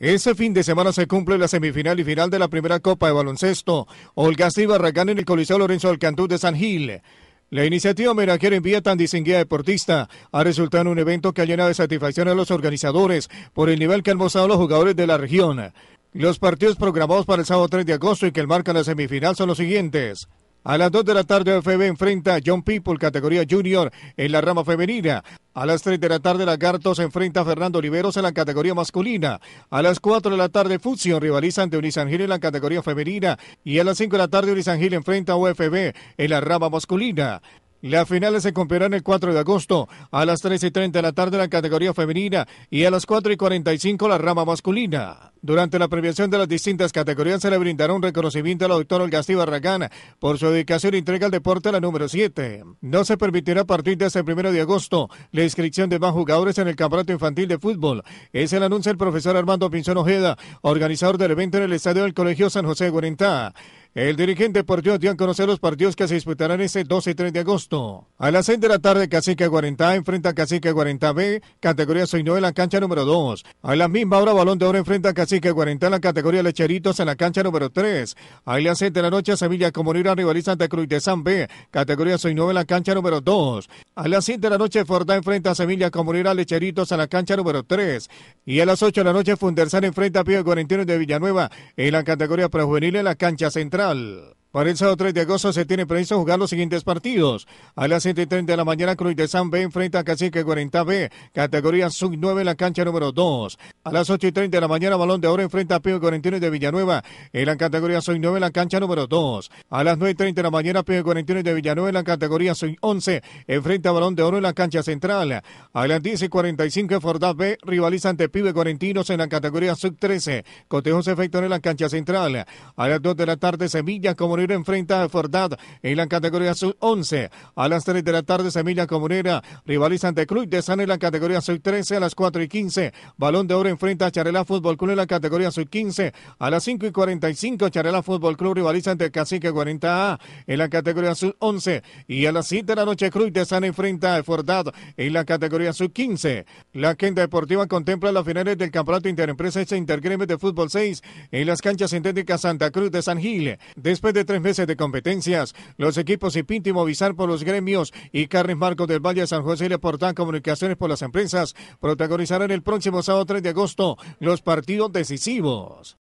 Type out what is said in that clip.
Ese fin de semana se cumple la semifinal y final de la primera Copa de Baloncesto. Olga y Barragán en el Coliseo Lorenzo Alcantú de San Gil. La iniciativa en envía tan distinguida deportista ha resultado en un evento que ha llenado de satisfacción a los organizadores por el nivel que han mostrado los jugadores de la región. Los partidos programados para el sábado 3 de agosto y que marcan la semifinal son los siguientes. A las 2 de la tarde, UFB enfrenta a John People, categoría junior, en la rama femenina. A las 3 de la tarde, Lagarto se enfrenta a Fernando Oliveros en la categoría masculina. A las 4 de la tarde, Fusion rivaliza ante Angil en la categoría femenina. Y a las 5 de la tarde, Angil enfrenta a UFB en la rama masculina. Las finales se cumplirán el 4 de agosto a las 3 y 30 de la tarde la categoría femenina y a las 4 y 45 la rama masculina. Durante la premiación de las distintas categorías se le brindará un reconocimiento a la doctora Olgasti Barragán por su dedicación y e entrega al deporte a la número 7. No se permitirá a partir de este 1 de agosto la inscripción de más jugadores en el Campeonato Infantil de Fútbol. Es el anuncio del profesor Armando Pinzón Ojeda, organizador del evento en el Estadio del Colegio San José de Guarentá. El dirigente deportivo dio a conocer los partidos que se disputarán ese 12 y 3 de agosto. A las 6 de la tarde, Cacique 40 enfrenta a Cacique 40B, categoría soy en la cancha número 2. A la misma hora, Balón de Oro enfrenta a Cacique 40 en la categoría Lecheritos en la cancha número 3. A las 7 de la noche, Sevilla Comunera rivaliza ante Cruz de San B, categoría 6-9 en la cancha número 2. A las 7 de la noche, Forda enfrenta a Sevilla Comunera Lecheritos en la cancha número 3. Y a las 8 de la noche, Fundersan enfrenta a Pío 41 de Villanueva en la categoría prejuvenil en la cancha central. Para el sábado 3 de agosto se tiene previsto jugar los siguientes partidos. A las 7 y 30 de la mañana, Cruz de San B enfrenta a Cacique 40B, categoría sub-9 en la cancha número 2. A las 8 y 30 de la mañana, Balón de Oro enfrenta a Pibe de Villanueva en la categoría sub-9 en la cancha número 2. A las 9 y 30 de la mañana, Pibe 41 de Villanueva en la categoría sub-11 enfrenta a Balón de Oro en la cancha central. A las 10 y 45, B rivaliza ante Pibe 49 en la categoría sub-13. cotejos se en la cancha central. A las 2 de la tarde, Semilla como enfrenta a Fordad en la categoría sub-11. A las 3 de la tarde, Semilla Comunera rivaliza ante Club de San en la categoría sub-13 a las 4 y 15. Balón de Oro enfrenta a Charela Fútbol Club en la categoría sub-15. A las 5 y 45, Charela Fútbol Club rivaliza ante Cacique 40A en la categoría sub-11. Y a las 7 de la noche, Cruz de San enfrenta a Fordad en la categoría sub-15. La agenda deportiva contempla las finales del Campeonato Interempresa e de Fútbol 6 en las canchas sintéticas Santa Cruz de San Gil. Después de tres meses de competencias, los equipos Ipinti Movizar por los gremios y Carnes Marcos del Valle de San José y Leportán Comunicaciones por las empresas protagonizarán el próximo sábado 3 de agosto los partidos decisivos.